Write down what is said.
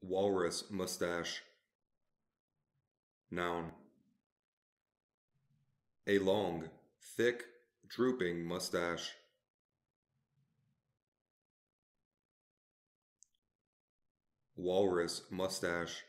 Walrus mustache. Noun. A long, thick, drooping mustache. Walrus mustache.